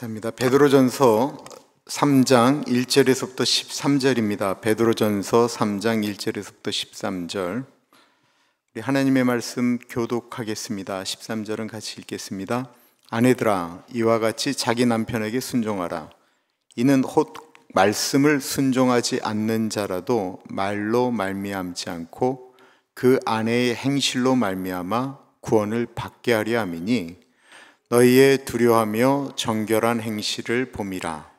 감사니다 베드로전서 3장 1절에서부터 13절입니다. 베드로전서 3장 1절에서부터 13절. 우리 하나님의 말씀 교독하겠습니다. 13절은 같이 읽겠습니다. 아내들아 이와 같이 자기 남편에게 순종하라. 이는 곧 말씀을 순종하지 않는 자라도 말로 말미암지 않고 그 아내의 행실로 말미암아 구원을 받게 하려 함이니 너희의 두려하며 정결한 행실을 봄이라.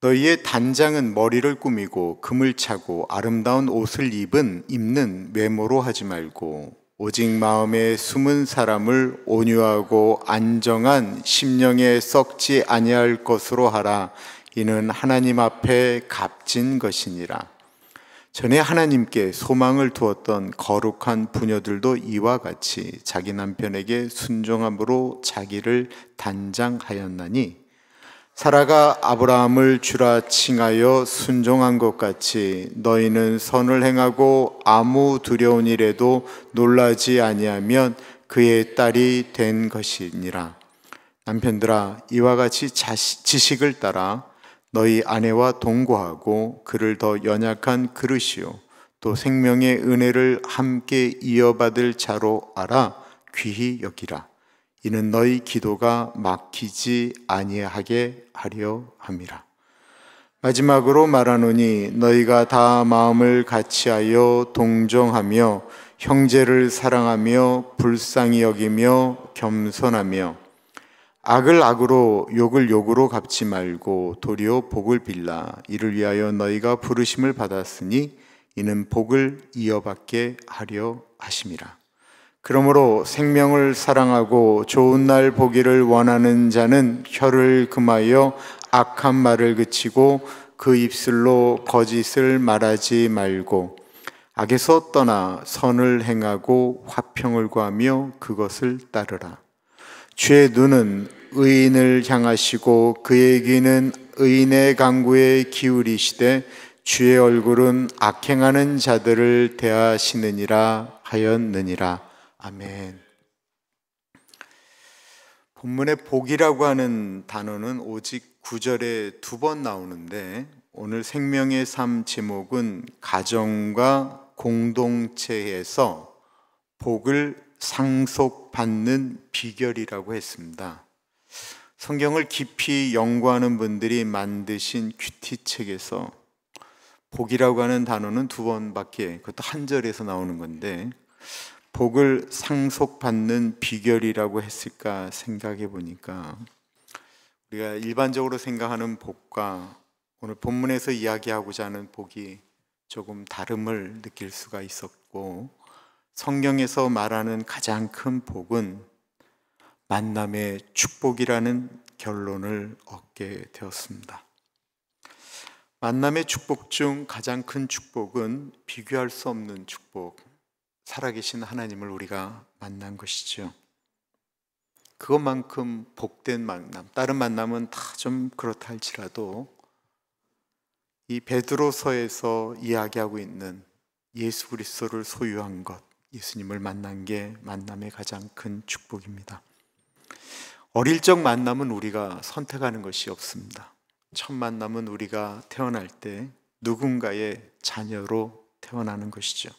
너희의 단장은 머리를 꾸미고 금을 차고 아름다운 옷을 입은 입는 외모로 하지 말고 오직 마음에 숨은 사람을 온유하고 안정한 심령에 썩지 아니할 것으로 하라 이는 하나님 앞에 값진 것이니라. 전에 하나님께 소망을 두었던 거룩한 부녀들도 이와 같이 자기 남편에게 순종함으로 자기를 단장하였나니 사라가 아브라함을 주라 칭하여 순종한 것 같이 너희는 선을 행하고 아무 두려운 일에도 놀라지 아니하면 그의 딸이 된 것이니라. 남편들아 이와 같이 자식 지식을 따라 너희 아내와 동거하고 그를 더 연약한 그릇이요 또 생명의 은혜를 함께 이어받을 자로 알아 귀히 여기라 이는 너희 기도가 막히지 아니하게 하려 함이라 마지막으로 말하노니 너희가 다 마음을 같이하여 동정하며 형제를 사랑하며 불쌍히 여기며 겸손하며 악을 악으로 욕을 욕으로 갚지 말고 도리어 복을 빌라 이를 위하여 너희가 부르심을 받았으니 이는 복을 이어받게 하려 하심이라 그러므로 생명을 사랑하고 좋은 날 보기를 원하는 자는 혀를 금하여 악한 말을 그치고 그 입술로 거짓을 말하지 말고 악에서 떠나 선을 행하고 화평을 구하며 그것을 따르라 주의 눈은 의인을 향하시고 그의 귀는 의인의 강구에 기울이시되 주의 얼굴은 악행하는 자들을 대하시느니라 하였느니라. 아멘. 본문의 복이라고 하는 단어는 오직 구절에 두 번 나오는데 오늘 생명의 삶 제목은 가정과 공동체에서 복을 상속받는 비결이라고 했습니다. 성경을 깊이 연구하는 분들이 만드신 큐티책에서 복이라고 하는 단어는 두 번밖에 그것도 한 절에서 나오는 건데 복을 상속받는 비결이라고 했을까 생각해 보니까 우리가 일반적으로 생각하는 복과 오늘 본문에서 이야기하고자 하는 복이 조금 다름을 느낄 수가 있었고 성경에서 말하는 가장 큰 복은 만남의 축복이라는 결론을 얻게 되었습니다. 만남의 축복 중 가장 큰 축복은 비교할 수 없는 축복, 살아계신 하나님을 우리가 만난 것이죠. 그것만큼 복된 만남, 다른 만남은 다 좀 그렇다 할지라도 이 베드로서에서 이야기하고 있는 예수 그리스도를 소유한 것, 예수님을 만난 게 만남의 가장 큰 축복입니다. 어릴 적 만남은 우리가 선택하는 것이 없습니다. 첫 만남은 우리가 태어날 때 누군가의 자녀로 태어나는 것이죠.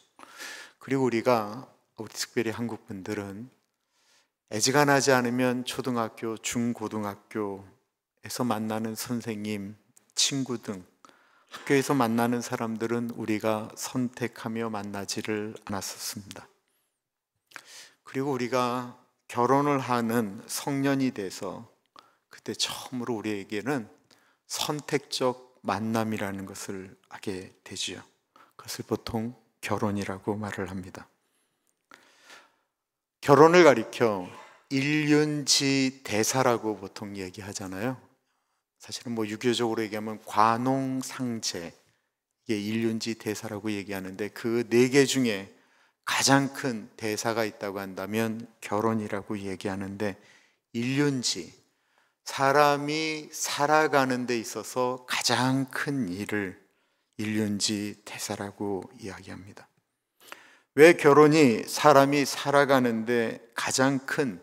그리고 우리가 우리 특별히 한국 분들은 애지가나지 않으면 초등학교, 중고등학교에서 만나는 선생님, 친구 등 학교에서 만나는 사람들은 우리가 선택하며 만나지를 않았었습니다. 그리고 우리가 결혼을 하는 성년이 돼서 그때 처음으로 우리에게는 선택적 만남이라는 것을 하게 되지요. 그것을 보통 결혼이라고 말을 합니다. 결혼을 가리켜 일륜지 대사라고 보통 얘기하잖아요. 사실은 뭐 유교적으로 얘기하면 관홍상제 이게 인륜지 대사라고 얘기하는데 그 네 개 중에 가장 큰 대사가 있다고 한다면 결혼이라고 얘기하는데 일륜지 사람이 살아가는 데 있어서 가장 큰 일을 일륜지 대사라고 이야기합니다. 왜 결혼이 사람이 살아가는데 가장 큰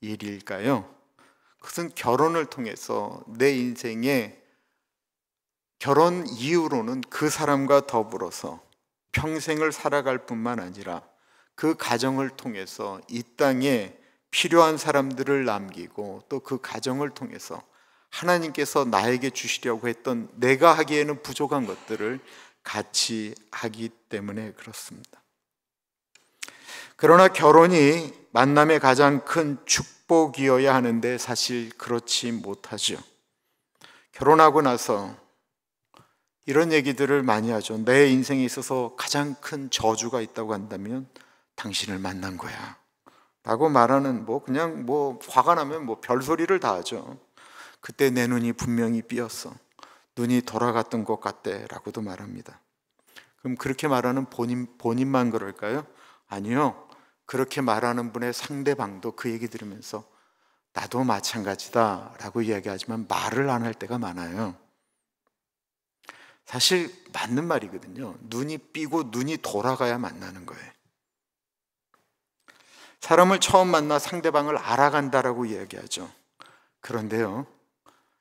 일일까요? 그것은 결혼을 통해서 내 인생에 결혼 이후로는 그 사람과 더불어서 평생을 살아갈 뿐만 아니라 그 가정을 통해서 이 땅에 필요한 사람들을 남기고 또 그 가정을 통해서 하나님께서 나에게 주시려고 했던 내가 하기에는 부족한 것들을 같이 하기 때문에 그렇습니다. 그러나 결혼이 만남의 가장 큰축 축복이어야 하는데 사실 그렇지 못하죠. 결혼하고 나서 이런 얘기들을 많이 하죠. 내 인생에 있어서 가장 큰 저주가 있다고 한다면 당신을 만난 거야. 라고 말하는 뭐 그냥 뭐 화가 나면 뭐 별소리를 다 하죠. 그때 내 눈이 분명히 삐었어. 눈이 돌아갔던 것 같대라고도 말합니다. 그럼 그렇게 말하는 본인 본인만 그럴까요? 아니요. 그렇게 말하는 분의 상대방도 그 얘기 들으면서 나도 마찬가지다 라고 이야기하지만 말을 안 할 때가 많아요. 사실 맞는 말이거든요. 눈이 삐고 눈이 돌아가야 만나는 거예요. 사람을 처음 만나 상대방을 알아간다라고 이야기하죠. 그런데요.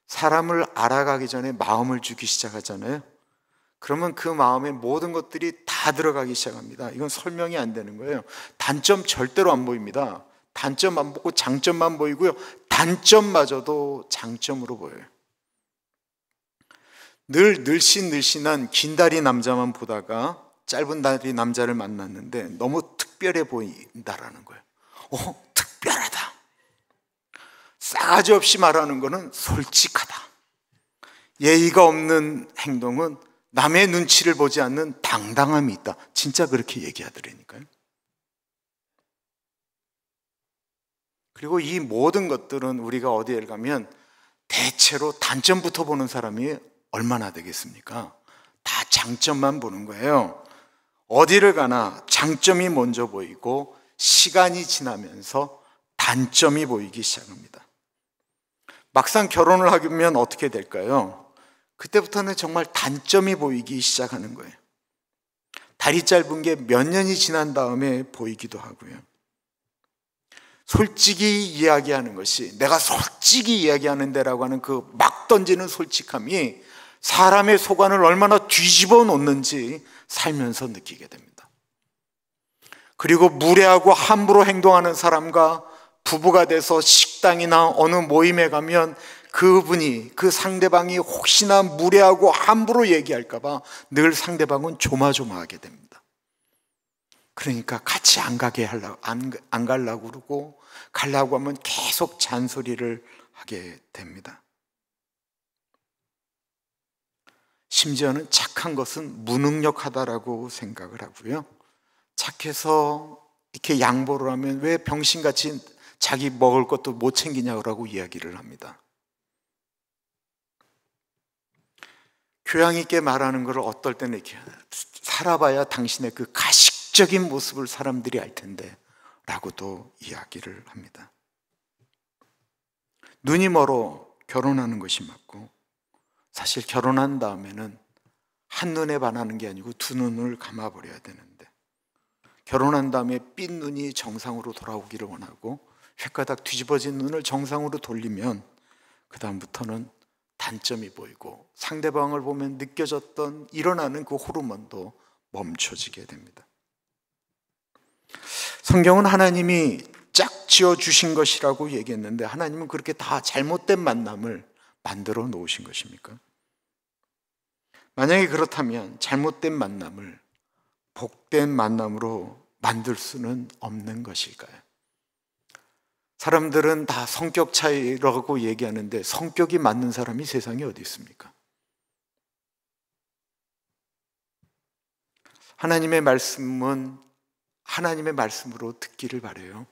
사람을 알아가기 전에 마음을 주기 시작하잖아요. 그러면 그 마음에 모든 것들이 다 들어가기 시작합니다. 이건 설명이 안 되는 거예요. 단점 절대로 안 보입니다. 단점 만 보고 장점만 보이고요. 단점마저도 장점으로 보여요. 늘 늘씬늘씬한 긴 다리 남자만 보다가 짧은 다리 남자를 만났는데 너무 특별해 보인다라는 거예요. 오, 어, 특별하다. 싸가지 없이 말하는 거는 솔직하다. 예의가 없는 행동은 남의 눈치를 보지 않는 당당함이 있다. 진짜 그렇게 얘기하더라니까요. 그리고 이 모든 것들은 우리가 어디에 가면 대체로 단점부터 보는 사람이 얼마나 되겠습니까? 다 장점만 보는 거예요. 어디를 가나 장점이 먼저 보이고 시간이 지나면서 단점이 보이기 시작합니다. 막상 결혼을 하면 어떻게 될까요? 그때부터는 정말 단점이 보이기 시작하는 거예요. 다리 짧은 게 몇 년이 지난 다음에 보이기도 하고요. 솔직히 이야기하는 것이 내가 솔직히 이야기하는데라고 하는 그 막 던지는 솔직함이 사람의 소관을 얼마나 뒤집어 놓는지 살면서 느끼게 됩니다. 그리고 무례하고 함부로 행동하는 사람과 부부가 돼서 식당이나 어느 모임에 가면 그분이 그 상대방이 혹시나 무례하고 함부로 얘기할까봐 늘 상대방은 조마조마하게 됩니다. 그러니까 같이 안 가게 하려 안, 안 가려고 그러고 갈라고 하면 계속 잔소리를 하게 됩니다. 심지어는 착한 것은 무능력하다라고 생각을 하고요. 착해서 이렇게 양보를 하면 왜 병신같이 자기 먹을 것도 못 챙기냐고 이야기를 합니다. 교양 있게 말하는 걸 어떨 때는 이렇게 살아봐야 당신의 그 가식적인 모습을 사람들이 알 텐데 라고도 이야기를 합니다. 눈이 멀어 결혼하는 것이 맞고 사실 결혼한 다음에는 한눈에 반하는 게 아니고 두 눈을 감아버려야 되는데 결혼한 다음에 삔 눈이 정상으로 돌아오기를 원하고 획가닥 뒤집어진 눈을 정상으로 돌리면 그다음부터는 단점이 보이고 상대방을 보면 느껴졌던 일어나는 그 호르몬도 멈춰지게 됩니다. 성경은 하나님이 짝 지어 주신 것이라고 얘기했는데 하나님은 그렇게 다 잘못된 만남을 만들어 놓으신 것입니까? 만약에 그렇다면 잘못된 만남을 복된 만남으로 만들 수는 없는 것일까요? 사람들은 다 성격 차이라고 얘기하는데 성격이 맞는 사람이 세상에 어디 있습니까? 하나님의 말씀은 하나님의 말씀으로 듣기를 바래요.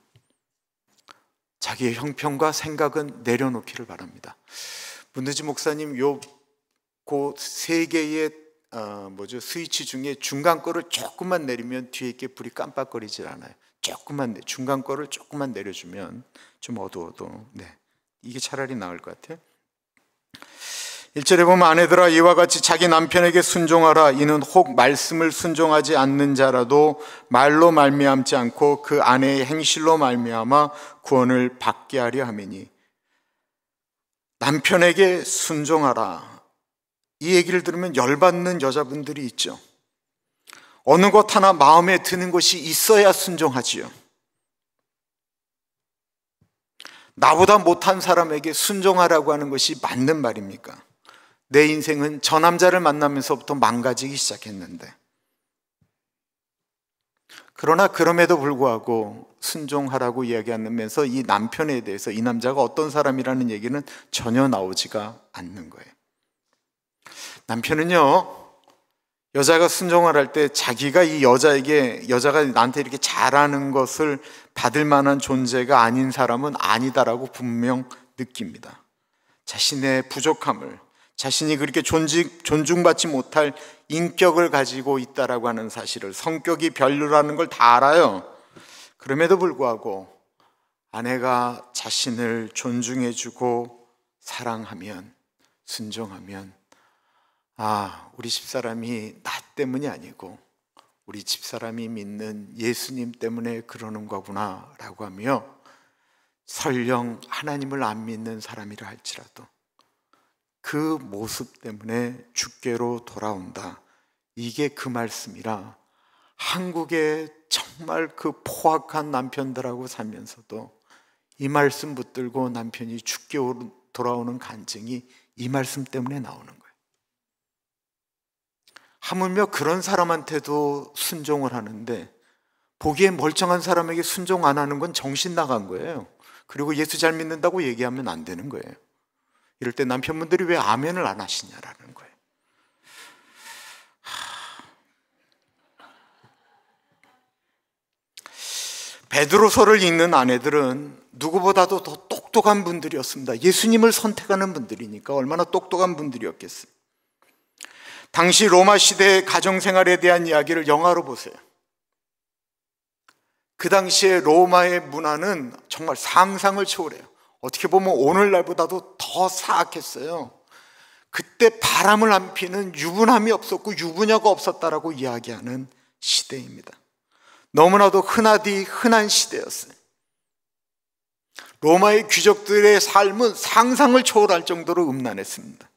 자기의 형편과 생각은 내려놓기를 바랍니다. 문드지 목사님 요그세 개의 어, 뭐죠 스위치 중에 중간 거를 조금만 내리면 뒤에 게 불이 깜빡거리질 않아요. 조금만 중간 거를 조금만 내려주면 좀 어두워도 네. 이게 차라리 나을 것 같아요. 절에 보면 아내들아 이와 같이 자기 남편에게 순종하라 이는 혹 말씀을 순종하지 않는 자라도 말로 말미암지 않고 그 아내의 행실로 말미암아 구원을 받게 하려 함이니 남편에게 순종하라 이 얘기를 들으면 열받는 여자분들이 있죠. 어느 것 하나 마음에 드는 것이 있어야 순종하지요. 나보다 못한 사람에게 순종하라고 하는 것이 맞는 말입니까? 내 인생은 저 남자를 만나면서부터 망가지기 시작했는데. 그러나 그럼에도 불구하고 순종하라고 이야기하면서 이 남편에 대해서 이 남자가 어떤 사람이라는 얘기는 전혀 나오지가 않는 거예요. 남편은요, 여자가 순종을 할때 자기가 이 여자에게 여자가 나한테 이렇게 잘하는 것을 받을 만한 존재가 아닌 사람은 아니다라고 분명 느낍니다. 자신의 부족함을 자신이 그렇게 존중받지 못할 인격을 가지고 있다라고 하는 사실을 성격이 별로라는 걸 다 알아요. 그럼에도 불구하고 아내가 자신을 존중해주고 사랑하면 순종하면 아, 우리 집사람이 나 때문이 아니고 우리 집사람이 믿는 예수님 때문에 그러는 거구나 라고 하며 설령 하나님을 안 믿는 사람이라 할지라도 그 모습 때문에 주께로 돌아온다. 이게 그 말씀이라 한국에 정말 그 포악한 남편들하고 살면서도 이 말씀 붙들고 남편이 죽게 돌아오는 간증이 이 말씀 때문에 나오는 거예요. 하물며 그런 사람한테도 순종을 하는데 보기에 멀쩡한 사람에게 순종 안 하는 건 정신 나간 거예요. 그리고 예수 잘 믿는다고 얘기하면 안 되는 거예요. 이럴 때 남편분들이 왜 아멘을 안 하시냐라는 거예요. 베드로서를 읽는 아내들은 누구보다도 더 똑똑한 분들이었습니다. 예수님을 선택하는 분들이니까 얼마나 똑똑한 분들이었겠어요. 당시 로마 시대의 가정생활에 대한 이야기를 영화로 보세요. 그 당시에 로마의 문화는 정말 상상을 초월해요. 어떻게 보면 오늘날보다도 더 사악했어요. 그때 바람을 안 피는 유부남이 없었고 유부녀가 없었다라고 이야기하는 시대입니다. 너무나도 흔하디 흔한 시대였어요. 로마의 귀족들의 삶은 상상을 초월할 정도로 음란했습니다.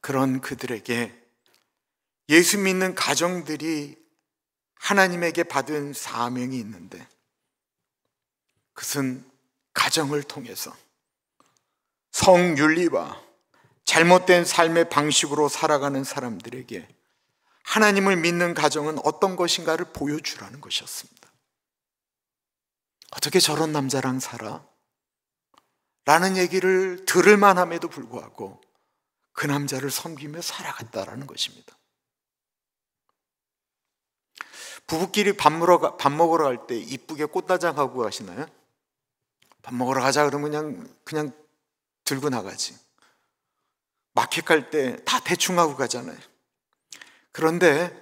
그런 그들에게 예수 믿는 가정들이 하나님에게 받은 사명이 있는데 그것은 가정을 통해서 성윤리와 잘못된 삶의 방식으로 살아가는 사람들에게 하나님을 믿는 가정은 어떤 것인가를 보여주라는 것이었습니다. 어떻게 저런 남자랑 살아? 라는 얘기를 들을 만함에도 불구하고 그 남자를 섬기며 살아갔다라는 것입니다. 부부끼리 밥, 물어, 밥 먹으러 갈 때 이쁘게 꽃다장 하고 가시나요? 밥 먹으러 가자 그러면 그냥, 그냥 들고 나가지. 마켓 갈 때 다 대충 하고 가잖아요. 그런데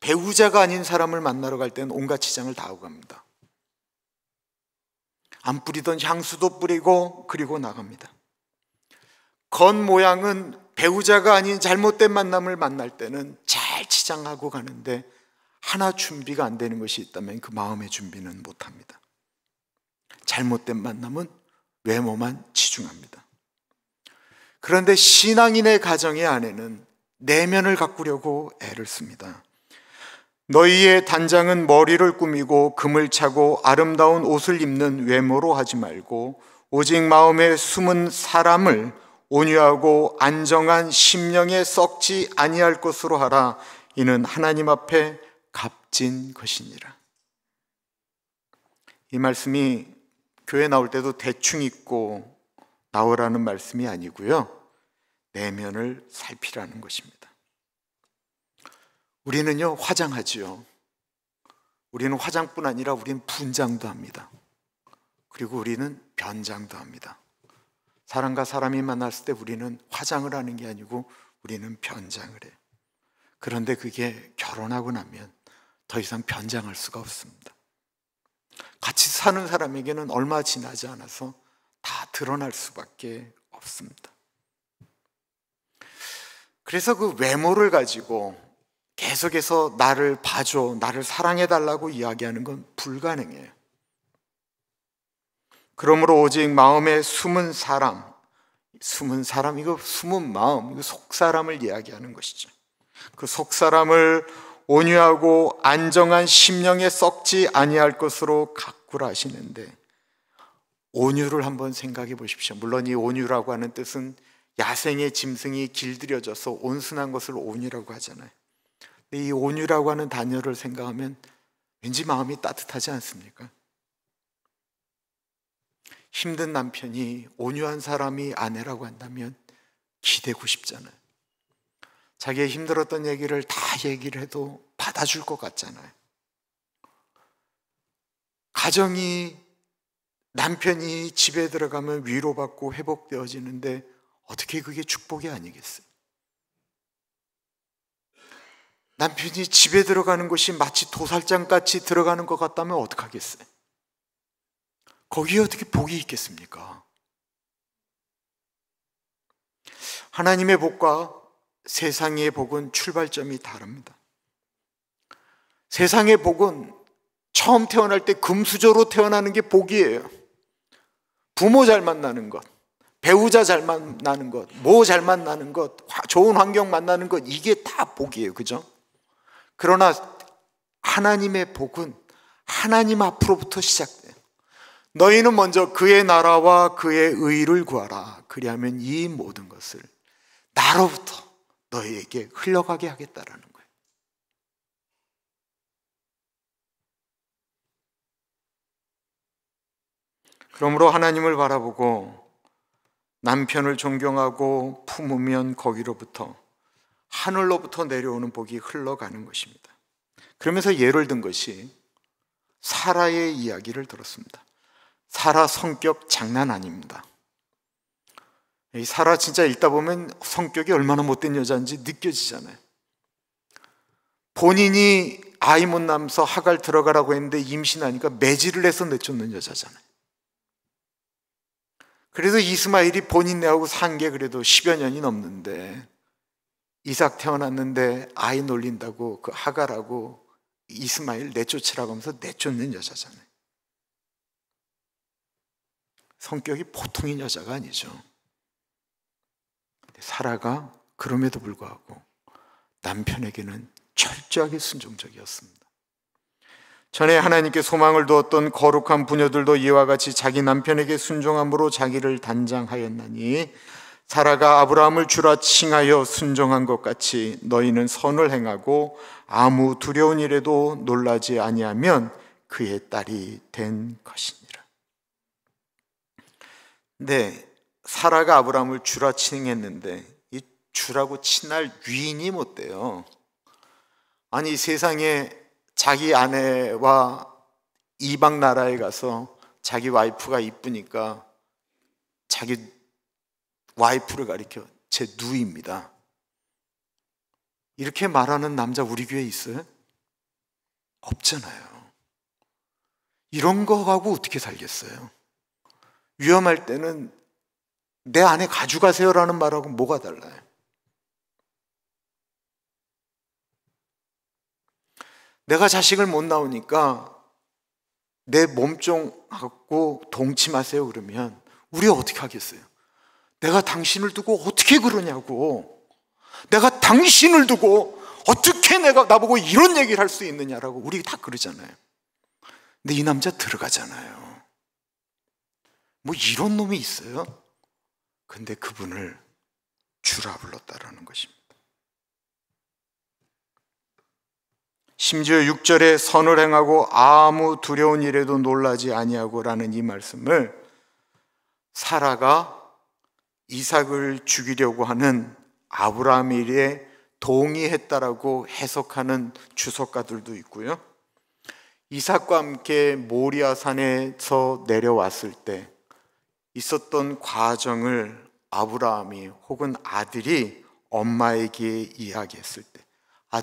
배우자가 아닌 사람을 만나러 갈 때는 온갖 치장을 다 하고 갑니다. 안 뿌리던 향수도 뿌리고 그리고 나갑니다. 겉 모양은 배우자가 아닌 잘못된 만남을 만날 때는 잘 치장하고 가는데 하나 준비가 안 되는 것이 있다면 그 마음의 준비는 못 합니다. 잘못된 만남은 외모만 치중합니다. 그런데 신앙인의 가정의 아내는 내면을 가꾸려고 애를 씁니다. 너희의 단장은 머리를 꾸미고 금을 차고 아름다운 옷을 입는 외모로 하지 말고 오직 마음에 숨은 사람을 온유하고 안정한 심령에 썩지 아니할 것으로 하라 이는 하나님 앞에 값진 것이니라. 이 말씀이 교회 나올 때도 대충 읽고 나오라는 말씀이 아니고요. 내면을 살피라는 것입니다. 우리는요, 화장하지요. 우리는 화장뿐 아니라 우리는 분장도 합니다. 그리고 우리는 변장도 합니다. 사람과 사람이 만났을 때 우리는 화장을 하는 게 아니고 우리는 변장을 해. 그런데 그게 결혼하고 나면 더 이상 변장할 수가 없습니다. 같이 사는 사람에게는 얼마 지나지 않아서 다 드러날 수밖에 없습니다. 그래서 그 외모를 가지고 계속해서 나를 봐줘, 나를 사랑해달라고 이야기하는 건 불가능해요. 그러므로 오직 마음의 숨은 사람, 숨은 사람, 이거 숨은 마음, 이거 속 사람을 이야기하는 것이죠. 그 속 사람을 온유하고 안정한 심령에 썩지 아니할 것으로 가꾸라 하시는데 온유를 한번 생각해 보십시오. 물론 이 온유라고 하는 뜻은 야생의 짐승이 길들여져서 온순한 것을 온유라고 하잖아요. 근데 이 온유라고 하는 단어를 생각하면 왠지 마음이 따뜻하지 않습니까? 힘든 남편이 온유한 사람이 아내라고 한다면 기대고 싶잖아요. 자기의 힘들었던 얘기를 다 얘기를 해도 받아줄 것 같잖아요. 가정이 남편이 집에 들어가면 위로받고 회복되어지는데 어떻게 그게 축복이 아니겠어요? 남편이 집에 들어가는 것이 마치 도살장같이 들어가는 것 같다면 어떡하겠어요? 거기에 어떻게 복이 있겠습니까? 하나님의 복과 세상의 복은 출발점이 다릅니다. 세상의 복은 처음 태어날 때 금수저로 태어나는 게 복이에요. 부모 잘 만나는 것, 배우자 잘 만나는 것, 모 잘 만나는 것, 좋은 환경 만나는 것, 이게 다 복이에요. 그죠? 그러나 하나님의 복은 하나님 앞으로부터 시작돼요. 너희는 먼저 그의 나라와 그의 의를 구하라. 그리하면 이 모든 것을 나로부터 너희에게 흘러가게 하겠다라는 거예요. 그러므로 하나님을 바라보고 남편을 존경하고 품으면 거기로부터 하늘로부터 내려오는 복이 흘러가는 것입니다. 그러면서 예를 든 것이 사라의 이야기를 들었습니다. 사라 성격 장난 아닙니다. 이 사라 진짜 읽다 보면 성격이 얼마나 못된 여자인지 느껴지잖아요. 본인이 아이 못낳서 하갈 들어가라고 했는데 임신하니까 매질을 해서 내쫓는 여자잖아요. 그래도 이스마일이 본인 내하고 산 게 그래도 10여 년이 넘는데 이삭 태어났는데 아이 놀린다고 그 하갈하고 이스마일 내쫓으라고 하면서 내쫓는 여자잖아요. 성격이 보통인 여자가 아니죠. 사라가 그럼에도 불구하고 남편에게는 철저하게 순종적이었습니다. 전에 하나님께 소망을 두었던 거룩한 부녀들도 이와 같이 자기 남편에게 순종함으로 자기를 단장하였나니 사라가 아브라함을 주라 칭하여 순종한 것 같이 너희는 선을 행하고 아무 두려운 일에도 놀라지 아니하면 그의 딸이 된 것이니 네, 사라가 아브라함을 주라 칭했는데 이 주라고 친할 위인이 못 돼요. 아니 세상에 자기 아내와 이방 나라에 가서 자기 와이프가 이쁘니까 자기 와이프를 가리켜 제 누입니다. 이렇게 말하는 남자 우리 교회에 있어요? 없잖아요. 이런 거하고 어떻게 살겠어요? 위험할 때는 내 안에 가져가세요라는 말하고 뭐가 달라요? 내가 자식을 못 낳으니까 내 몸종 갖고 동침하세요 그러면 우리 어떻게 하겠어요? 내가 당신을 두고 어떻게 그러냐고 내가 당신을 두고 어떻게 내가 나보고 이런 얘기를 할 수 있느냐라고 우리 다 그러잖아요 근데 이 남자 들어가잖아요 뭐 이런 놈이 있어요? 근데 그분을 주라 불렀다라는 것입니다. 심지어 6절에 선을 행하고 아무 두려운 일에도 놀라지 아니하고라는 이 말씀을 사라가 이삭을 죽이려고 하는 아브라함 일에 동의했다라고 해석하는 주석가들도 있고요. 이삭과 함께 모리아 산에서 내려왔을 때 있었던 과정을 아브라함이 혹은 아들이 엄마에게 이야기했을 때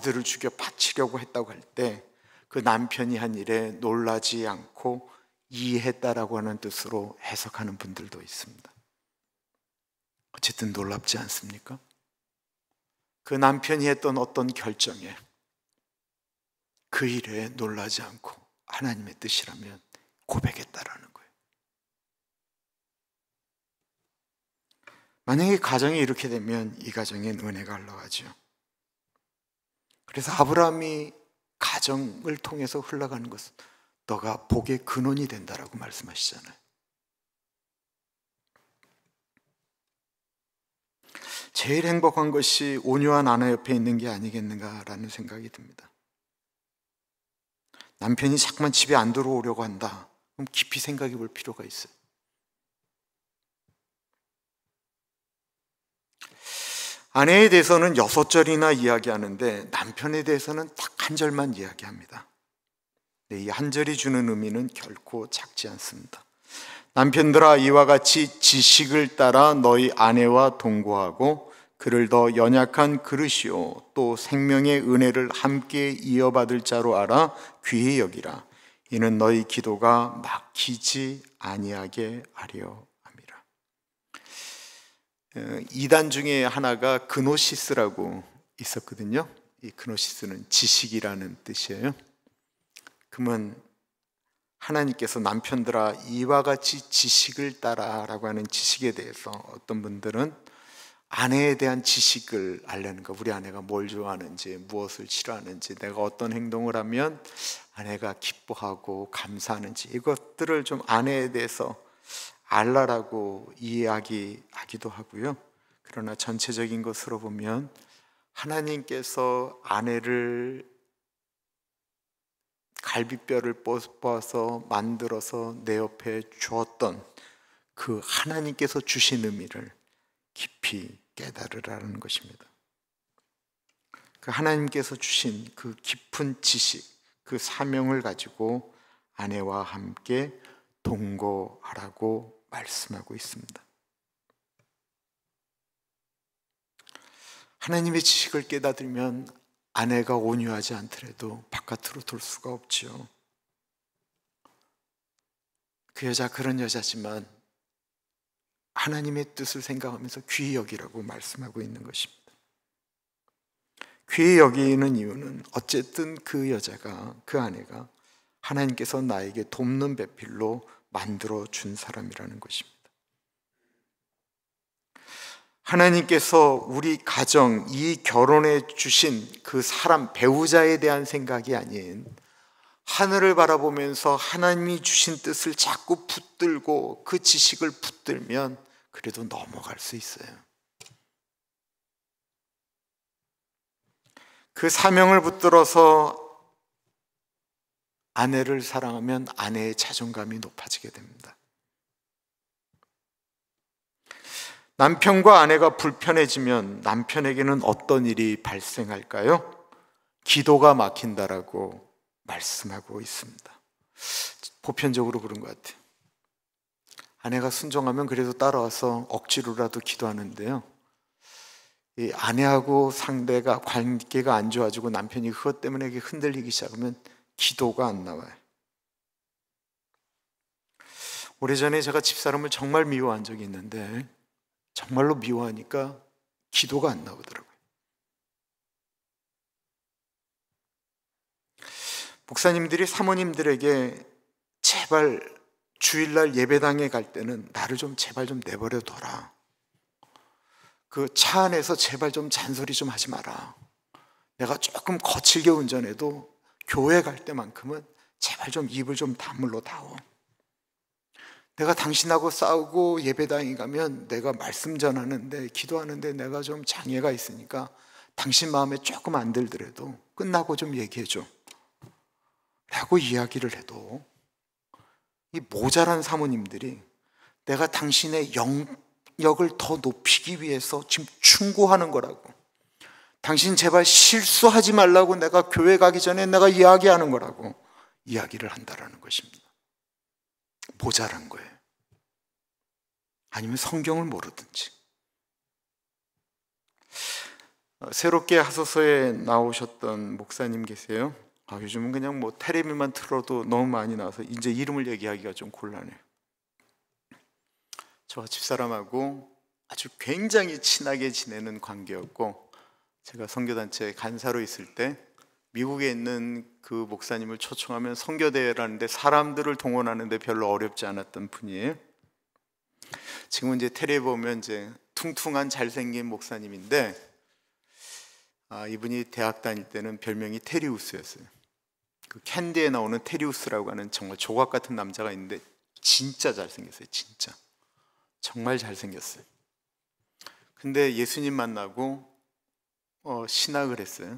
아들을 죽여 바치려고 했다고 할 때 그 남편이 한 일에 놀라지 않고 이해했다라고 하는 뜻으로 해석하는 분들도 있습니다. 어쨌든 놀랍지 않습니까? 그 남편이 했던 어떤 결정에 그 일에 놀라지 않고 하나님의 뜻이라면 고백했다라는 만약에 가정이 이렇게 되면 이 가정엔 은혜가 흘러가죠. 그래서 아브라함이 가정을 통해서 흘러가는 것은 너가 복의 근원이 된다라고 말씀하시잖아요. 제일 행복한 것이 온유한 아내 옆에 있는 게 아니겠는가라는 생각이 듭니다. 남편이 자꾸만 집에 안 들어오려고 한다. 그럼 깊이 생각해 볼 필요가 있어요. 아내에 대해서는 여섯 절이나 이야기하는데 남편에 대해서는 딱 한 절만 이야기합니다. 이 한 절이 주는 의미는 결코 작지 않습니다. 남편들아 이와 같이 지식을 따라 너희 아내와 동거하고 그를 더 연약한 그릇이요 또 생명의 은혜를 함께 이어받을 자로 알아 귀히 여기라 이는 너희 기도가 막히지 아니하게 하려 어, 이단 중에 하나가 그노시스라고 있었거든요. 이 그노시스는 지식이라는 뜻이에요. 그러면 하나님께서 남편들아 이와 같이 지식을 따라라고 하는 지식에 대해서 어떤 분들은 아내에 대한 지식을 알려는가 우리 아내가 뭘 좋아하는지 무엇을 싫어하는지 내가 어떤 행동을 하면 아내가 기뻐하고 감사하는지 이것들을 좀 아내에 대해서 알라라고 이야기하기도 하고요. 그러나 전체적인 것으로 보면 하나님께서 아내를 갈비뼈를 뽑아서 만들어서 내 옆에 주었던 그 하나님께서 주신 의미를 깊이 깨달으라는 것입니다. 그 하나님께서 주신 그 깊은 지식, 그 사명을 가지고 아내와 함께 동거하라고 말씀하고 있습니다. 하나님의 지식을 깨닫으면 아내가 온유하지 않더라도 바깥으로 돌 수가 없지요. 그 여자 그런 여자지만 하나님의 뜻을 생각하면서 귀히 여기라고 말씀하고 있는 것입니다. 귀히 여기는 이유는 어쨌든 그 여자가 그 아내가 하나님께서 나에게 돕는 배필로 만들어 준 사람이라는 것입니다. 하나님께서 우리 가정, 이 결혼해 주신 그 사람, 배우자에 대한 생각이 아닌 하늘을 바라보면서 하나님이 주신 뜻을 자꾸 붙들고 그 지식을 붙들면 그래도 넘어갈 수 있어요. 그 사명을 붙들어서 아내를 사랑하면 아내의 자존감이 높아지게 됩니다. 남편과 아내가 불편해지면 남편에게는 어떤 일이 발생할까요? 기도가 막힌다라고 말씀하고 있습니다. 보편적으로 그런 것 같아요. 아내가 순종하면 그래도 따라와서 억지로라도 기도하는데요. 이 아내하고 상대가 관계가 안 좋아지고 남편이 그것 때문에 흔들리기 시작하면 기도가 안 나와요. 오래전에 제가 집사람을 정말 미워한 적이 있는데 정말로 미워하니까 기도가 안 나오더라고요. 목사님들이 사모님들에게 제발 주일날 예배당에 갈 때는 나를 좀 제발 좀 내버려 둬라. 그 차 안에서 제발 좀 잔소리 좀 하지 마라. 내가 조금 거칠게 운전해도 교회 갈 때만큼은 제발 좀 입을 좀다물로 다오. 내가 당신하고 싸우고 예배당에 가면 내가 말씀 전하는데 기도하는데 내가 좀 장애가 있으니까 당신 마음에 조금 안 들더라도 끝나고 좀 얘기해 줘. 라고 이야기를 해도 이 모자란 사모님들이 내가 당신의 영역을 더 높이기 위해서 지금 충고하는 거라고 당신 제발 실수하지 말라고 내가 교회 가기 전에 내가 이야기하는 거라고 이야기를 한다라는 것입니다. 모자란 거예요. 아니면 성경을 모르든지. 어, 새롭게 하소서에 나오셨던 목사님 계세요. 아, 요즘은 그냥 뭐 테레비만 틀어도 너무 많이 나와서 이제 이름을 얘기하기가 좀 곤란해요. 저 집사람하고 아주 굉장히 친하게 지내는 관계였고 제가 선교단체 간사로 있을 때 미국에 있는 그 목사님을 초청하면 선교대회라는데 사람들을 동원하는데 별로 어렵지 않았던 분이에요. 지금 이제 테레 보면 이제 퉁퉁한 잘생긴 목사님인데 아, 이분이 대학 다닐 때는 별명이 테리우스였어요. 그 캔디에 나오는 테리우스라고 하는 정말 조각 같은 남자가 있는데 진짜 잘생겼어요. 진짜 정말 잘생겼어요. 근데 예수님 만나고 어, 신학을 했어요.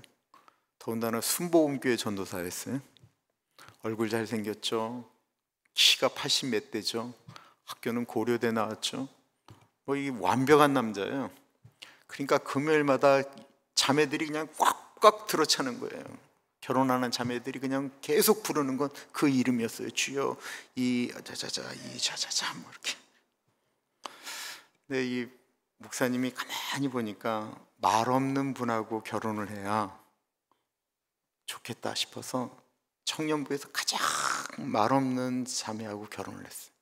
더군다나 순복음교회 전도사를 했어요. 얼굴 잘생겼죠. 키가 80몇 대죠. 학교는 고려대 나왔죠. 뭐 이 완벽한 남자예요. 그러니까 금요일마다 자매들이 그냥 꽉꽉 들어차는 거예요. 결혼하는 자매들이 그냥 계속 부르는 건 그 이름이었어요. 주여 이 자자자 이 자자자 뭐 이렇게. 근데 이 목사님이 가만히 보니까 말 없는 분하고 결혼을 해야 좋겠다 싶어서 청년부에서 가장 말 없는 자매하고 결혼을 했어요.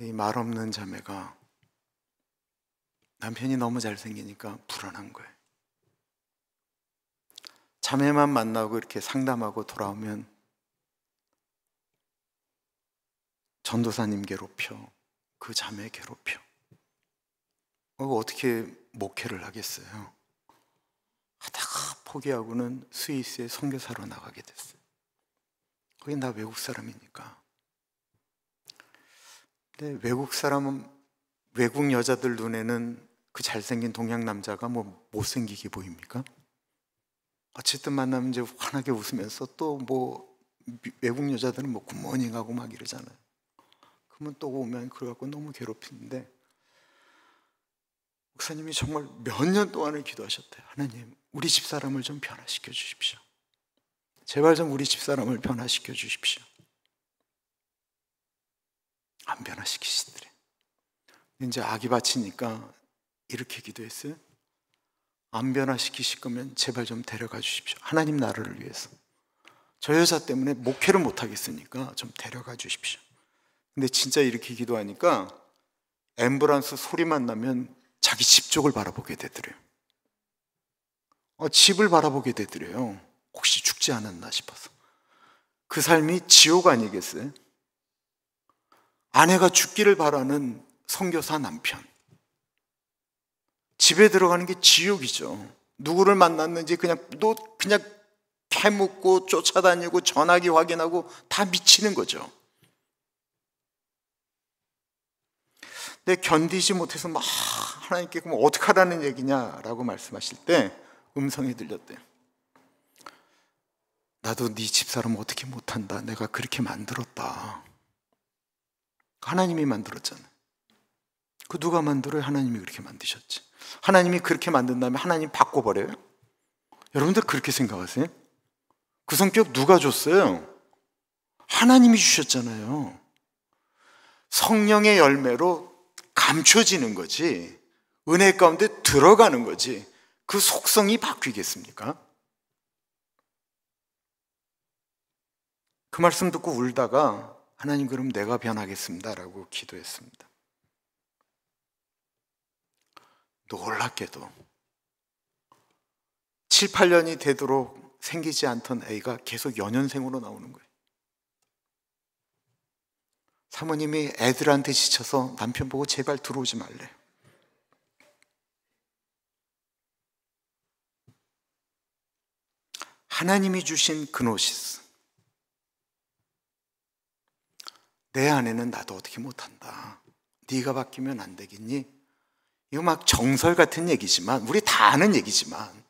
이 말 없는 자매가 남편이 너무 잘생기니까 불안한 거예요. 자매만 만나고 이렇게 상담하고 돌아오면 전도사님 괴롭혀. 그 자매 괴롭혀. 어, 어떻게 목회를 하겠어요? 하다가 포기하고는 스위스에 선교사로 나가게 됐어요. 거긴 다 외국 사람이니까. 근데 외국 사람은 외국 여자들 눈에는 그 잘생긴 동양 남자가 뭐 못생기게 보입니까? 어쨌든 만나면 이제 환하게 웃으면서 또 뭐 외국 여자들은 뭐 굿모닝 하고 막 이러잖아요. 그러면 또 오면 그래갖고 너무 괴롭히는데 목사님이 정말 몇 년 동안을 기도하셨대요. 하나님, 우리 집사람을 좀 변화시켜 주십시오. 제발 좀 우리 집사람을 변화시켜 주십시오. 안 변화시키시더래. 이제 아기 바치니까 이렇게 기도했어요. 안 변화시키실 거면 제발 좀 데려가 주십시오. 하나님 나라를 위해서. 저 여자 때문에 목회를 못 하겠으니까 좀 데려가 주십시오. 근데 진짜 이렇게 기도하니까 엠브란스 소리만 나면 자기 집 쪽을 바라보게 되더래요. 어, 집을 바라보게 되더래요. 혹시 죽지 않았나 싶어서. 그 삶이 지옥 아니겠어요? 아내가 죽기를 바라는 성교사 남편. 집에 들어가는 게 지옥이죠. 누구를 만났는지 그냥 또 그냥 해묻고 쫓아다니고 전화기 확인하고 다 미치는 거죠. 근데 견디지 못해서 막 하나님께 그럼 어떻게 하다는 얘기냐라고 말씀하실 때 음성이 들렸대요. 나도 네 집사람 어떻게 못한다. 내가 그렇게 만들었다. 하나님이 만들었잖아그 누가 만들어요? 하나님이 그렇게 만드셨지. 하나님이 그렇게 만든 다음에 하나님 바꿔버려요? 여러분들 그렇게 생각하세요? 그 성격 누가 줬어요? 하나님이 주셨잖아요. 성령의 열매로 감춰지는 거지. 은혜 가운데 들어가는 거지 그 속성이 바뀌겠습니까? 그 말씀 듣고 울다가 하나님 그럼 내가 변하겠습니다라고 기도했습니다. 놀랍게도 7, 8년이 되도록 생기지 않던 애가 계속 연년생으로 나오는 거예요. 사모님이 애들한테 지쳐서 남편 보고 제발 들어오지 말래. 요 하나님이 주신 그노시스. 내 안에는 나도 어떻게 못한다. 네가 바뀌면 안 되겠니? 이거 막 정설 같은 얘기지만 우리 다 아는 얘기지만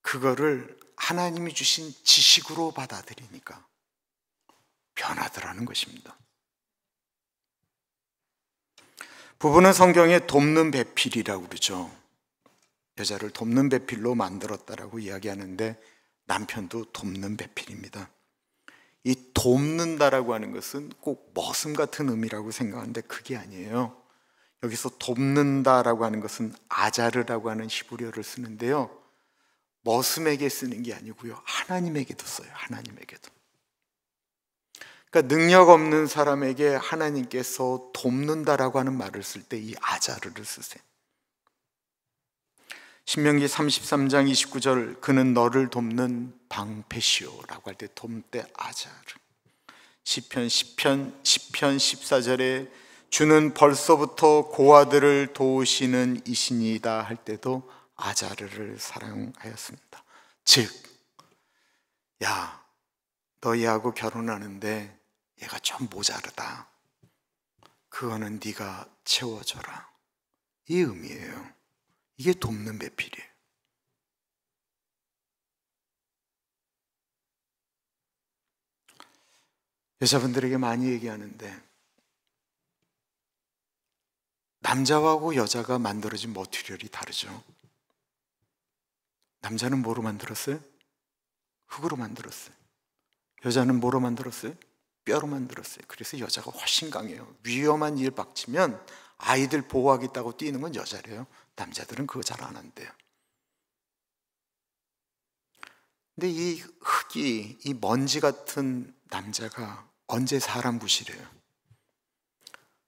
그거를 하나님이 주신 지식으로 받아들이니까 변하더라는 것입니다. 부부는 성경에 돕는 배필이라고 그러죠. 여자를 돕는 배필로 만들었다라고 이야기하는데 남편도 돕는 배필입니다. 이 돕는다라고 하는 것은 꼭 머슴 같은 의미라고 생각하는데 그게 아니에요. 여기서 돕는다라고 하는 것은 아자르라고 하는 히브리어를 쓰는데요. 머슴에게 쓰는 게 아니고요. 하나님에게도 써요. 하나님에게도. 그러니까 능력 없는 사람에게 하나님께서 돕는다라고 하는 말을 쓸 때 이 아자르를 쓰세요. 신명기 33장 29절 그는 너를 돕는 방패시오라고 할때돔대 아자르 시편 10편 10편 14절에 주는 벌써부터 고아들을 도우시는 이신이다 할 때도 아자르를 사랑하였습니다. 즉, 야, 너희하고 결혼하는데 얘가 좀 모자르다. 그거는 네가 채워줘라. 이 의미예요. 이게 돕는 배필이에요. 여자분들에게 많이 얘기하는데 남자하고 여자가 만들어진 머티리얼이 다르죠. 남자는 뭐로 만들었어요? 흙으로 만들었어요. 여자는 뭐로 만들었어요? 뼈로 만들었어요. 그래서 여자가 훨씬 강해요. 위험한 일 박치면 아이들 보호하겠다고 뛰는 건 여자래요. 남자들은 그거 잘 안 한대요. 근데 이 흙이, 이 먼지 같은 남자가 언제 사람 구실해요?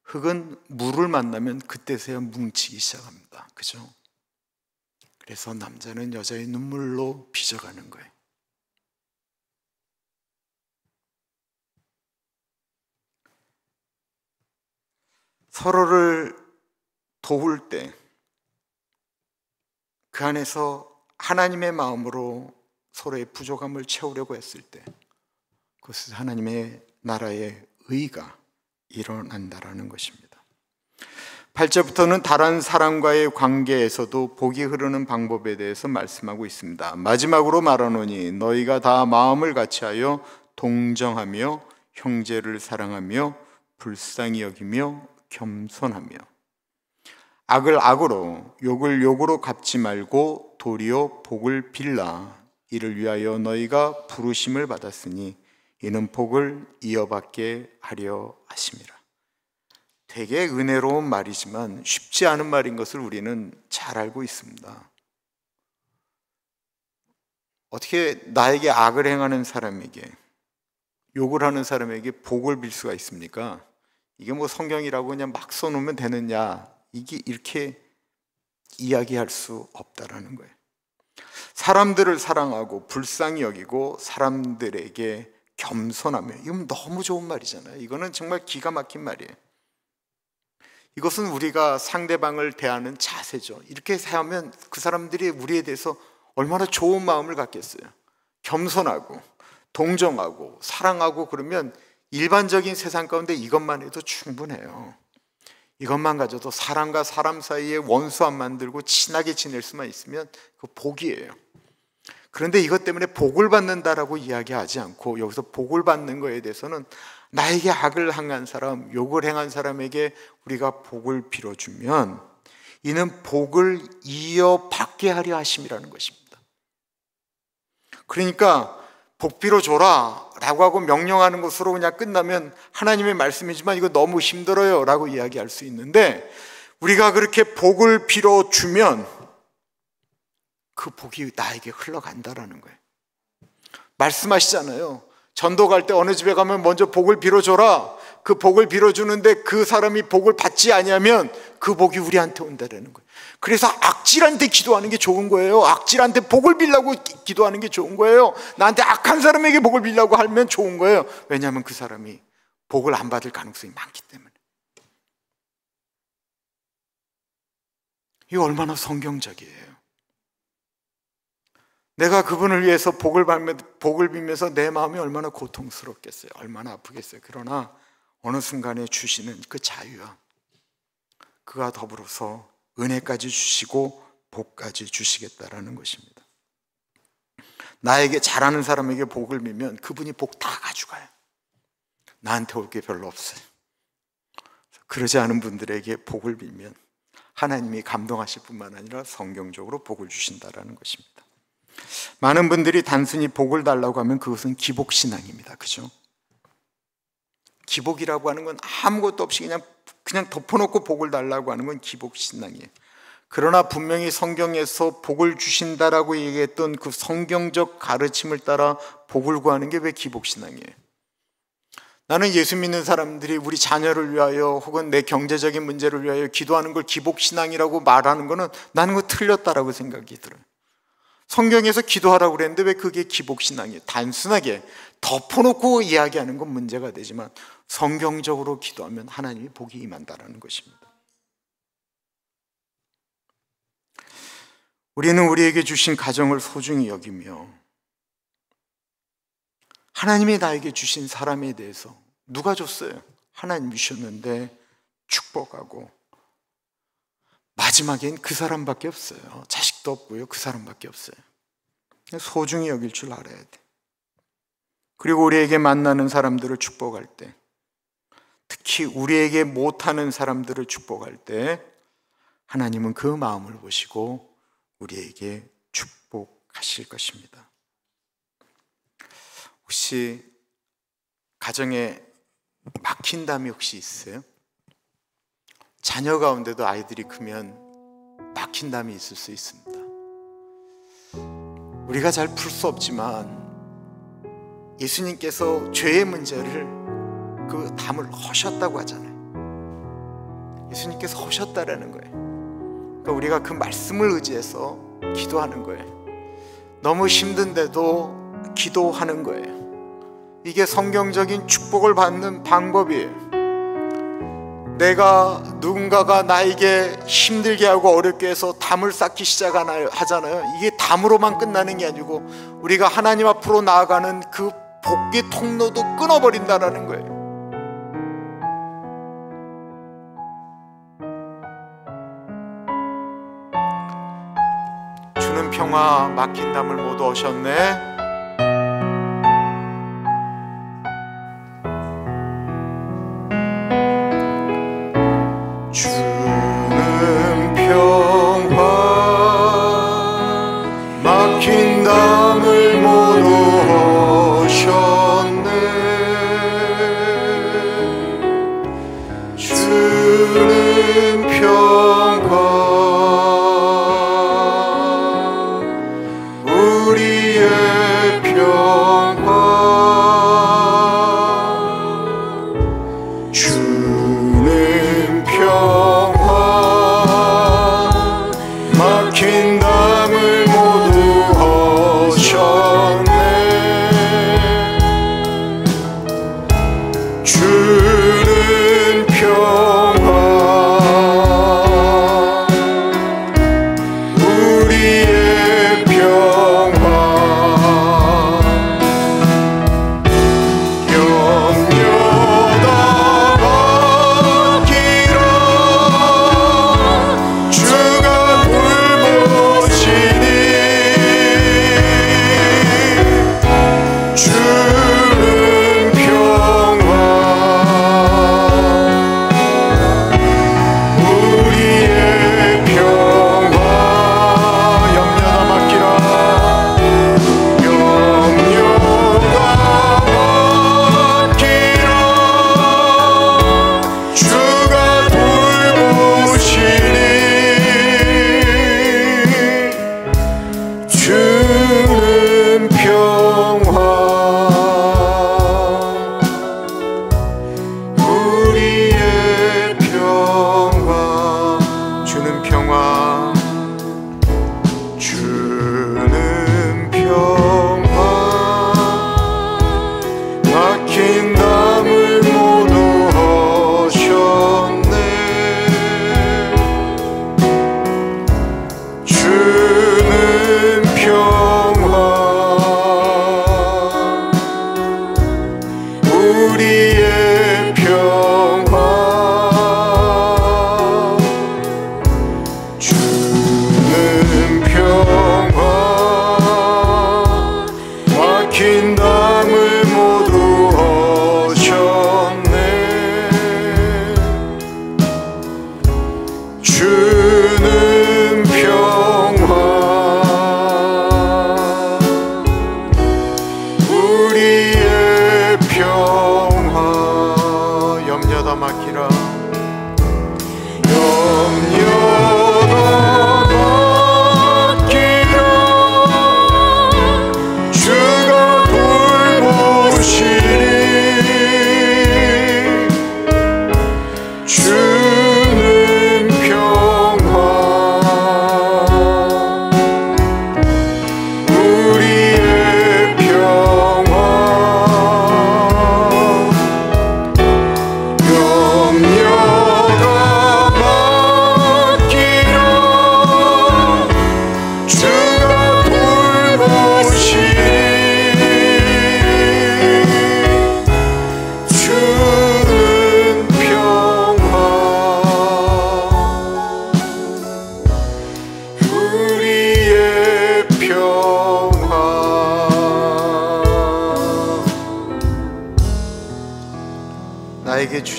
흙은 물을 만나면 그때서야 뭉치기 시작합니다. 그죠? 그래서 남자는 여자의 눈물로 빚어가는 거예요. 서로를 도울 때, 그 안에서 하나님의 마음으로 서로의 부족함을 채우려고 했을 때 그것은 하나님의 나라의 의가 일어난다라는 것입니다. 8절부터는 다른 사람과의 관계에서도 복이 흐르는 방법에 대해서 말씀하고 있습니다. 마지막으로 말하노니 너희가 다 마음을 같이하여 동정하며 형제를 사랑하며 불쌍히 여기며 겸손하며 악을 악으로, 욕을 욕으로 갚지 말고 도리어 복을 빌라. 이를 위하여 너희가 부르심을 받았으니 이는 복을 이어받게 하려 하심이라. 되게 은혜로운 말이지만 쉽지 않은 말인 것을 우리는 잘 알고 있습니다. 어떻게 나에게 악을 행하는 사람에게 욕을 하는 사람에게 복을 빌 수가 있습니까? 이게 뭐 성경이라고 그냥 막 써놓으면 되느냐 이게 이렇게 이야기할 수 없다라는 거예요. 사람들을 사랑하고 불쌍히 여기고 사람들에게 겸손하며 이건 너무 좋은 말이잖아요. 이거는 정말 기가 막힌 말이에요. 이것은 우리가 상대방을 대하는 자세죠. 이렇게 하면 그 사람들이 우리에 대해서 얼마나 좋은 마음을 갖겠어요. 겸손하고 동정하고 사랑하고 그러면 일반적인 세상 가운데 이것만 해도 충분해요. 이것만 가져도 사람과 사람 사이에 원수 안 만들고 친하게 지낼 수만 있으면 그 복이에요. 그런데 이것 때문에 복을 받는다라고 이야기하지 않고 여기서 복을 받는 거에 대해서는 나에게 악을 행한 사람, 욕을 행한 사람에게 우리가 복을 빌어주면 이는 복을 이어받게 하려 하심이라는 것입니다. 그러니까 복비로 줘라 라고 하고 명령하는 것으로 그냥 끝나면 하나님의 말씀이지만 이거 너무 힘들어요 라고 이야기할 수 있는데 우리가 그렇게 복을 빌어 주면 그 복이 나에게 흘러간다라는 거예요. 말씀하시잖아요. 전도 갈 때 어느 집에 가면 먼저 복을 빌어줘라. 그 복을 빌어주는데 그 사람이 복을 받지 않니면 그 복이 우리한테 온다라는 거예요. 그래서 악질한테 기도하는 게 좋은 거예요. 악질한테 복을 빌라고 기도하는 게 좋은 거예요. 나한테 악한 사람에게 복을 빌라고 하면 좋은 거예요. 왜냐하면 그 사람이 복을 안 받을 가능성이 많기 때문에. 이 얼마나 성경적이에요. 내가 그분을 위해서 복을 발 복을 빌면서 내 마음이 얼마나 고통스럽겠어요. 얼마나 아프겠어요. 그러나 어느 순간에 주시는 그 자유함. 그와 더불어서 은혜까지 주시고 복까지 주시겠다라는 것입니다. 나에게 잘하는 사람에게 복을 미면 그분이 복 다 가져가요. 나한테 올 게 별로 없어요. 그러지 않은 분들에게 복을 빌면 하나님이 감동하실 뿐만 아니라 성경적으로 복을 주신다라는 것입니다. 많은 분들이 단순히 복을 달라고 하면 그것은 기복신앙입니다. 그죠? 기복이라고 하는 건 아무것도 없이 그냥 그냥 덮어놓고 복을 달라고 하는 건 기복 신앙이에요. 그러나 분명히 성경에서 복을 주신다라고 얘기했던 그 성경적 가르침을 따라 복을 구하는 게 왜 기복 신앙이에요? 나는 예수 믿는 사람들이 우리 자녀를 위하여 혹은 내 경제적인 문제를 위하여 기도하는 걸 기복신앙이라고 말하는 거는 나는 그 틀렸다라고 생각이 들어요. 성경에서 기도하라고 그랬는데 왜 그게 기복신앙이에요? 단순하게 덮어놓고 이야기하는 건 문제가 되지만 성경적으로 기도하면 하나님이 복이 임한다라는 것입니다. 우리는 우리에게 주신 가정을 소중히 여기며 하나님이 나에게 주신 사람에 대해서 누가 줬어요? 하나님 주셨는데 축복하고 마지막엔 그 사람밖에 없어요. 자식도 없고요. 그 사람밖에 없어요. 소중히 여길 줄 알아야 돼. 그리고 우리에게 만나는 사람들을 축복할 때 특히 우리에게 못하는 사람들을 축복할 때 하나님은 그 마음을 보시고 우리에게 축복하실 것입니다. 혹시 가정에 막힌담이 혹시 있어요? 자녀 가운데도 아이들이 크면 막힌담이 있을 수 있습니다. 우리가 잘 풀 수 없지만 예수님께서 죄의 문제를 그 담을 허셨다고 하잖아요. 예수님께서 허셨다라는 거예요. 그러니까 우리가 그 말씀을 의지해서 기도하는 거예요. 너무 힘든데도 기도하는 거예요. 이게 성경적인 축복을 받는 방법이에요. 내가 누군가가 나에게 힘들게 하고 어렵게 해서 담을 쌓기 시작하잖아요. 이게 담으로만 끝나는 게 아니고 우리가 하나님 앞으로 나아가는 그 복귀 통로도 끊어버린다라는 거예요. 평화 막힌 담을 모두 오셨네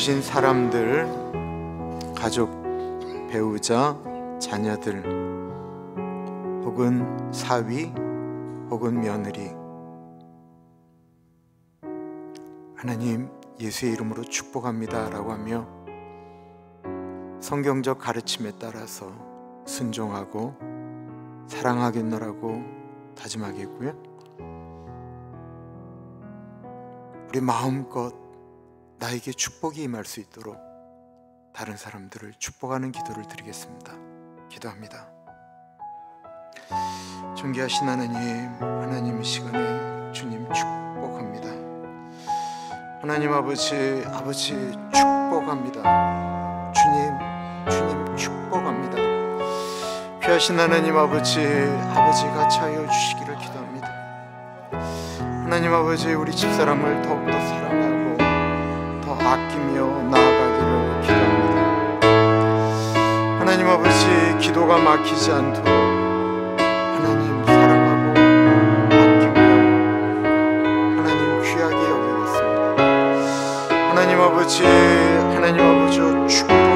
주신 사람들, 가족, 배우자, 자녀들, 혹은 사위, 혹은 며느리. 하나님, 예수의 이름으로 축복합니다. 라고 하며 성경적 가르침에 따라서 순종하고 사랑하겠노라고 다짐하겠고요. 우리 마음껏 나에게 축복이 임할 수 있도록 다른 사람들을 축복하는 기도를 드리겠습니다. 기도합니다. 존귀하신 하나님, 하나님 시간에 주님 축복합니다. 하나님 아버지, 아버지 축복합니다. 주님, 주님 축복합니다. 귀하신 하나님 아버지, 아버지 같이 여 주시기를 기도합니다. 하나님 아버지, 우리 집사람을 더욱더 아끼며 나아가기를 기도합니다. 하나님 아버지 기도가 막히지 않도록 하나님 사랑하고 아끼며 하나님 귀하게 여기겠습니다. 하나님 아버지 하나님 아버지 축복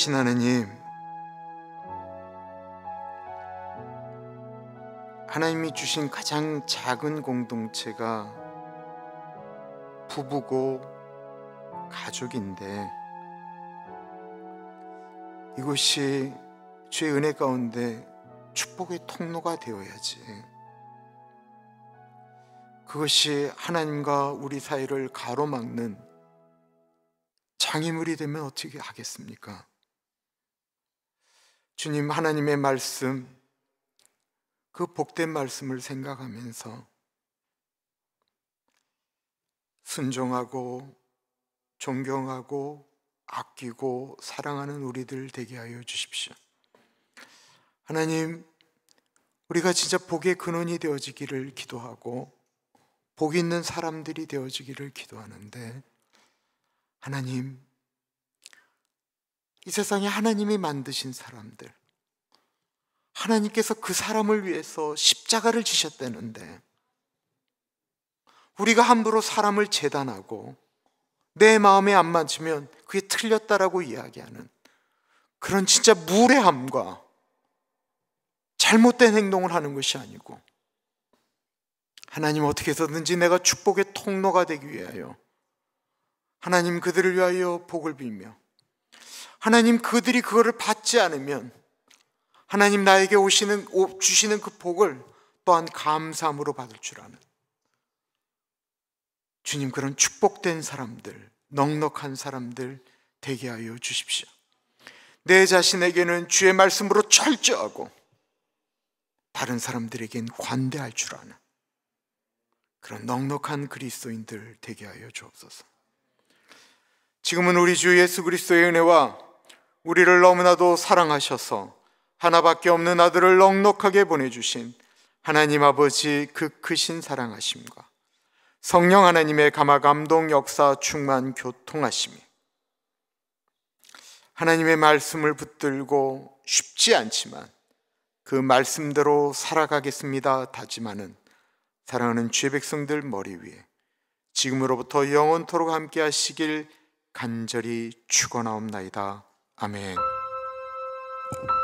살아계신 하나님, 하나님이 주신 가장 작은 공동체가 부부고 가족인데 이곳이 주의 은혜 가운데 축복의 통로가 되어야지. 그것이 하나님과 우리 사이를 가로막는 장애물이 되면 어떻게 하겠습니까? 주님 하나님의 말씀, 그 복된 말씀을 생각하면서 순종하고 존경하고 아끼고 사랑하는 우리들 되게 하여 주십시오. 하나님, 우리가 진짜 복의 근원이 되어지기를 기도하고 복 있는 사람들이 되어지기를 기도하는데 하나님, 이 세상에 하나님이 만드신 사람들, 하나님께서 그 사람을 위해서 십자가를 지셨다는데, 우리가 함부로 사람을 재단하고 내 마음에 안 맞으면 그게 틀렸다라고 이야기하는 그런 진짜 무례함과 잘못된 행동을 하는 것이 아니고 하나님 어떻게 해서든지 내가 축복의 통로가 되기 위하여 하나님 그들을 위하여 복을 빌며 하나님 그들이 그거를 받지 않으면 하나님 나에게 오시는 주시는 그 복을 또한 감사함으로 받을 줄 아는 주님 그런 축복된 사람들 넉넉한 사람들 되게 하여 주십시오. 내 자신에게는 주의 말씀으로 철저하고 다른 사람들에겐 관대할 줄 아는 그런 넉넉한 그리스도인들 되게 하여 주옵소서. 지금은 우리 주 예수 그리스도의 은혜와 우리를 너무나도 사랑하셔서 하나밖에 없는 아들을 넉넉하게 보내주신 하나님 아버지 그 크신 사랑하심과 성령 하나님의 가마 감동 역사 충만 교통하심이 하나님의 말씀을 붙들고 쉽지 않지만 그 말씀대로 살아가겠습니다 다짐하는 사랑하는 주의 백성들 머리 위에 지금으로부터 영원토록 함께 하시길 간절히 축원하옵나이다. 아멘.